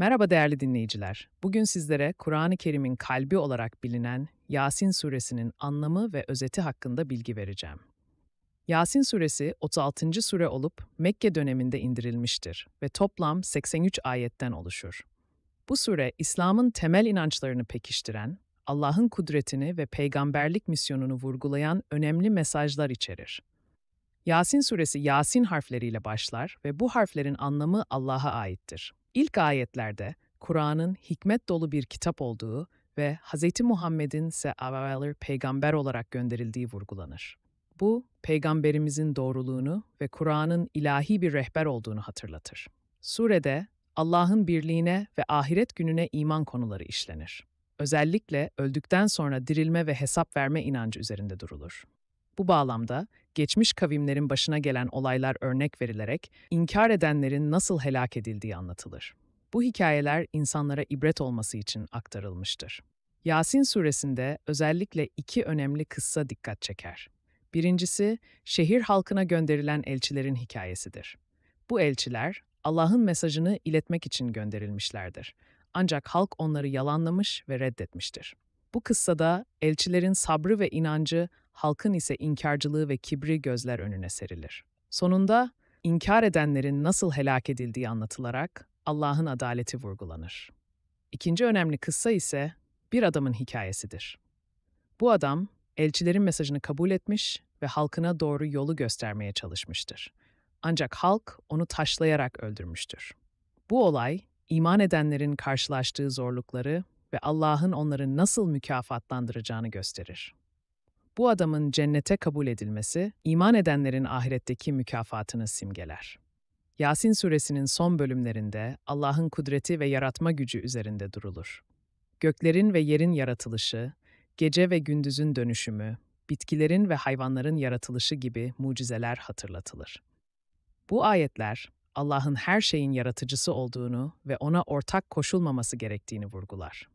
Merhaba değerli dinleyiciler. Bugün sizlere Kur'an-ı Kerim'in kalbi olarak bilinen Yasin suresinin anlamı ve özeti hakkında bilgi vereceğim. Yasin suresi 36. sure olup Mekke döneminde indirilmiştir ve toplam 83 ayetten oluşur. Bu sure İslam'ın temel inançlarını pekiştiren, Allah'ın kudretini ve peygamberlik misyonunu vurgulayan önemli mesajlar içerir. Yasin suresi Yasin harfleriyle başlar ve bu harflerin anlamı Allah'a aittir. İlk ayetlerde Kur'an'ın hikmet dolu bir kitap olduğu ve Hz. Muhammed'in ise evvel peygamber olarak gönderildiği vurgulanır. Bu, peygamberimizin doğruluğunu ve Kur'an'ın ilahi bir rehber olduğunu hatırlatır. Surede Allah'ın birliğine ve ahiret gününe iman konuları işlenir. Özellikle öldükten sonra dirilme ve hesap verme inancı üzerinde durulur. Bu bağlamda geçmiş kavimlerin başına gelen olaylar örnek verilerek inkar edenlerin nasıl helak edildiği anlatılır. Bu hikayeler insanlara ibret olması için aktarılmıştır. Yasin suresinde özellikle iki önemli kıssa dikkat çeker. Birincisi, şehir halkına gönderilen elçilerin hikayesidir. Bu elçiler, Allah'ın mesajını iletmek için gönderilmişlerdir. Ancak halk onları yalanlamış ve reddetmiştir. Bu kıssada elçilerin sabrı ve inancı, halkın ise inkarcılığı ve kibri gözler önüne serilir. Sonunda inkar edenlerin nasıl helak edildiği anlatılarak Allah'ın adaleti vurgulanır. İkinci önemli kıssa ise bir adamın hikayesidir. Bu adam elçilerin mesajını kabul etmiş ve halkına doğru yolu göstermeye çalışmıştır. Ancak halk onu taşlayarak öldürmüştür. Bu olay, iman edenlerin karşılaştığı zorlukları ve Allah'ın onları nasıl mükafatlandıracağını gösterir. Bu adamın cennete kabul edilmesi, iman edenlerin ahiretteki mükafatını simgeler. Yasin suresinin son bölümlerinde Allah'ın kudreti ve yaratma gücü üzerinde durulur. Göklerin ve yerin yaratılışı, gece ve gündüzün dönüşümü, bitkilerin ve hayvanların yaratılışı gibi mucizeler hatırlatılır. Bu ayetler, Allah'ın her şeyin yaratıcısı olduğunu ve ona ortak koşulmaması gerektiğini vurgular.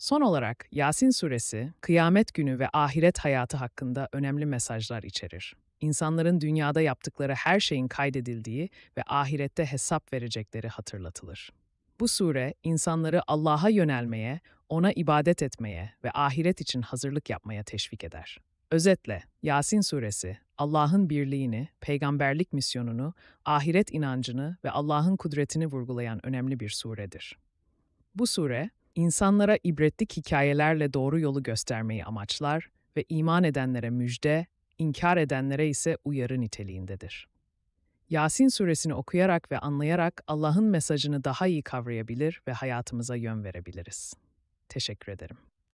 Son olarak Yasin suresi, kıyamet günü ve ahiret hayatı hakkında önemli mesajlar içerir. İnsanların dünyada yaptıkları her şeyin kaydedildiği ve ahirette hesap verecekleri hatırlatılır. Bu sure, insanları Allah'a yönelmeye, ona ibadet etmeye ve ahiret için hazırlık yapmaya teşvik eder. Özetle, Yasin suresi, Allah'ın birliğini, peygamberlik misyonunu, ahiret inancını ve Allah'ın kudretini vurgulayan önemli bir suredir. Bu sure, insanlara ibretlik hikayelerle doğru yolu göstermeyi amaçlar ve iman edenlere müjde, inkar edenlere ise uyarı niteliğindedir. Yasin suresini okuyarak ve anlayarak Allah'ın mesajını daha iyi kavrayabilir ve hayatımıza yön verebiliriz. Teşekkür ederim.